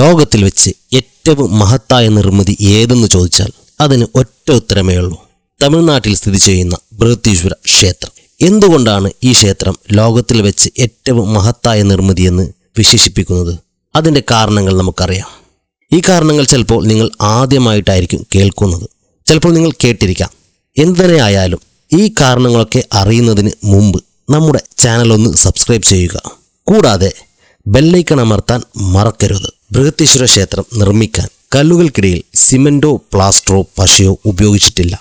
ലോകത്തിൽ വെച്ച് ഏറ്റവും മഹത്തായ നിർമ്മിതി ഏതെന്ന് ചോദിച്ചാൽ അതിന് ഒറ്റ ഉത്തരമേ ഉള്ളൂ തമിഴ്നാട്ടിൽ സ്ഥിതി ചെയ്യുന്ന ബൃഹത്തീശ്വര ക്ഷേത്രം എന്തുകൊണ്ടാണ് ഈ ക്ഷേത്രം ലോകത്തിൽ വെച്ച് ഏറ്റവും മഹത്തായ നിർമ്മിതിയെന്ന് വിശേഷിപ്പിക്കുന്നത് അതിൻ്റെ കാരണങ്ങൾ നമുക്കറിയാം ഈ കാരണങ്ങൾ ചിലപ്പോൾ നിങ്ങൾ ആദ്യമായിട്ടായിരിക്കും കേൾക്കുന്നത് ചിലപ്പോൾ നിങ്ങൾ കേട്ടിരിക്കാം എന്തിനായാലും ഈ കാരണങ്ങളൊക്കെ അറിയുന്നതിന് മുമ്പ് നമ്മുടെ ചാനൽ ഒന്ന് സബ്സ്ക്രൈബ് ചെയ്യുക കൂടാതെ ബെല്ലൈക്കൺ അമർത്താൻ മറക്കരുത് ബൃഹത്തീശ്വര ക്ഷേത്രം നിർമ്മിക്കാൻ കല്ലുകൾക്കിടയിൽ സിമെന്റോ പ്ലാസ്റ്ററോ പശയോ ഉപയോഗിച്ചിട്ടില്ല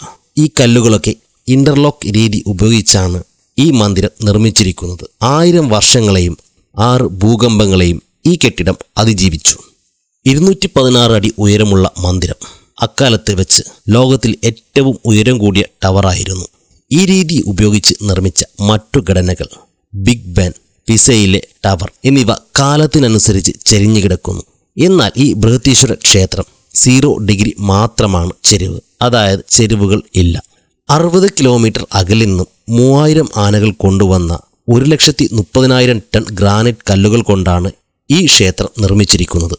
ഈ കല്ലുകളൊക്കെ ഇന്റർലോക്ക് രീതി ഉപയോഗിച്ചാണ് ഈ മന്ദിരം നിർമ്മിച്ചിരിക്കുന്നത് ആയിരം വർഷങ്ങളെയും ആറ് ഭൂകമ്പങ്ങളെയും ഈ കെട്ടിടം അതിജീവിച്ചു ഇരുന്നൂറ്റി പതിനാറ് അടി ഉയരമുള്ള മന്ദിരം അക്കാലത്ത് വെച്ച് ലോകത്തിൽ ഏറ്റവും ഉയരം കൂടിയ ടവറായിരുന്നു ഈ രീതി ഉപയോഗിച്ച് നിർമ്മിച്ച മറ്റു ഘടനകൾ ബിഗ് ബാൻ പിസയിലെ ടവർ എന്നിവ കാലത്തിനനുസരിച്ച് ചെരിഞ്ഞു കിടക്കുന്നു എന്നാൽ ഈ ബൃഹത്തീശ്വര ക്ഷേത്രം സീറോ ഡിഗ്രി മാത്രമാണ് ചെരിവ് അതായത് ചെരുവുകൾ ഇല്ല അറുപത് കിലോമീറ്റർ അകലിൽ നിന്നും മൂവായിരം ആനകൾ കൊണ്ടുവന്ന ഒരു ലക്ഷത്തി മുപ്പതിനായിരം ടൺ ഗ്രാനൈറ്റ് കല്ലുകൾ കൊണ്ടാണ് ഈ ക്ഷേത്രം നിർമ്മിച്ചിരിക്കുന്നത്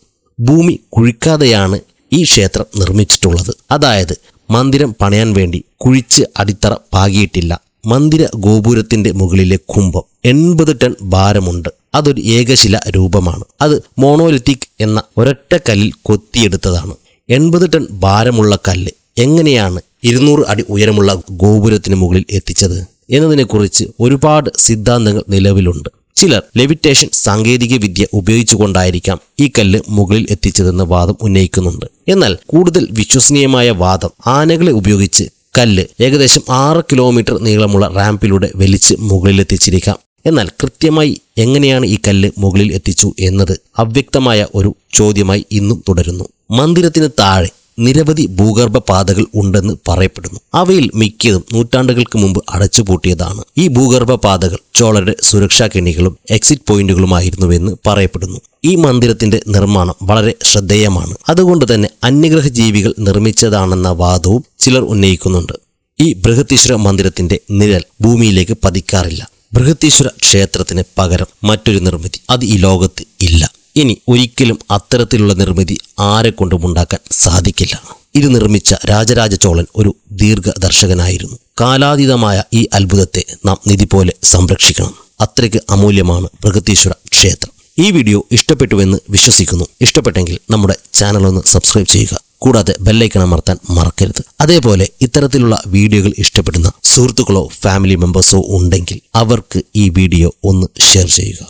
ഭൂമി കുഴിക്കാതെയാണ് ഈ ക്ഷേത്രം നിർമ്മിച്ചിട്ടുള്ളത് അതായത് മന്ദിരം പണയാൻ വേണ്ടി കുഴിച്ച് അടിത്തറ പാകിയിട്ടില്ല മന്ദിര ഗോപുരത്തിന്റെ മുകളിലെ കുംഭം എൺപത് ടൺ ഭാരമുണ്ട് അതൊരു ഏകശില രൂപമാണ് അത് മോണോലിത്തിക് എന്ന ഒരൊറ്റ കല്ലിൽ കൊത്തിയെടുത്തതാണ് എൺപത് ടൺ ഭാരമുള്ള കല്ല് എങ്ങനെയാണ് ഇരുന്നൂറ് അടി ഉയരമുള്ള ഗോപുരത്തിന് മുകളിൽ എത്തിച്ചത് എന്നതിനെക്കുറിച്ച് ഒരുപാട് സിദ്ധാന്തങ്ങൾ നിലവിലുണ്ട് ചിലർ ലെവിറ്റേഷൻ സാങ്കേതിക വിദ്യ ഉപയോഗിച്ചുകൊണ്ടായിരിക്കാം ഈ കല്ല് മുകളിൽ എത്തിച്ചതെന്ന വാദം ഉന്നയിക്കുന്നുണ്ട് എന്നാൽ കൂടുതൽ വിശ്വസനീയമായ വാദം ആനകളെ ഉപയോഗിച്ച് കല്ല് ഏകദേശം ആറ് കിലോമീറ്റർ നീളമുള്ള റാമ്പിലൂടെ വലിച്ച് മുകളിലെത്തിച്ചിരിക്കാം എന്നാൽ കൃത്യമായി എങ്ങനെയാണ് ഈ കല്ല് മുകളിൽ എത്തിച്ചു എന്നത് അവ്യക്തമായ ഒരു ചോദ്യമായി ഇന്നും തുടരുന്നു മന്ദിരത്തിന് താഴെ നിരവധി ഭൂഗർഭ പാതകൾ ഉണ്ടെന്ന് പറയപ്പെടുന്നു അവയിൽ മിക്കതും നൂറ്റാണ്ടുകൾക്ക് മുമ്പ് അടച്ചുപൂട്ടിയതാണ് ഈ ഭൂഗർഭ പാതകൾ ചോളരുടെ സുരക്ഷാ കെണികളും എക്സിറ്റ് പോയിന്റുകളുമായിരുന്നുവെന്ന് പറയപ്പെടുന്നു ഈ മന്ദിരത്തിന്റെ നിർമ്മാണം വളരെ ശ്രദ്ധേയമാണ് അതുകൊണ്ട് തന്നെ അന്യഗ്രഹ ജീവികൾ നിർമ്മിച്ചതാണെന്ന വാദവും ചിലർ ഉന്നയിക്കുന്നുണ്ട് ഈ ബൃഹത്തീശ്വര മന്ദിരത്തിന്റെ നിഴൽ ഭൂമിയിലേക്ക് പതിക്കാറില്ല ബൃഹത്തീശ്വര ക്ഷേത്രത്തിന് പകരം മറ്റൊരു നിർമ്മിതി അത് ഈ ലോകത്ത് ഇല്ല ഇനി ഒരിക്കലും അത്തരത്തിലുള്ള നിർമ്മിതി ആരെ കൊണ്ടും ഉണ്ടാക്കാൻ സാധിക്കില്ല ഇത് നിർമ്മിച്ച രാജരാജ ചോളൻ ഒരു ദീർഘദർശകനായിരുന്നു കാലാതീതമായ ഈ അത്ഭുതത്തെ നാം നിധി പോലെ സംരക്ഷിക്കണം അത്രയ്ക്ക് അമൂല്യമാണ് ബൃഹത്തീശ്വര ക്ഷേത്രം ഈ വീഡിയോ ഇഷ്ടപ്പെട്ടുവെന്ന് വിശ്വസിക്കുന്നു ഇഷ്ടപ്പെട്ടെങ്കിൽ നമ്മുടെ ചാനൽ ഒന്ന് സബ്സ്ക്രൈബ് ചെയ്യുക കൂടാതെ ബെല്ലൈക്കൺ അമർത്താൻ മറക്കരുത് അതേപോലെ ഇത്തരത്തിലുള്ള വീഡിയോകൾ ഇഷ്ടപ്പെടുന്ന സുഹൃത്തുക്കളോ ഫാമിലി മെമ്പേഴ്സോ ഉണ്ടെങ്കിൽ അവർക്ക് ഈ വീഡിയോ ഒന്ന് ഷെയർ ചെയ്യുക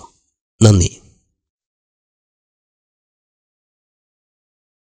നന്ദി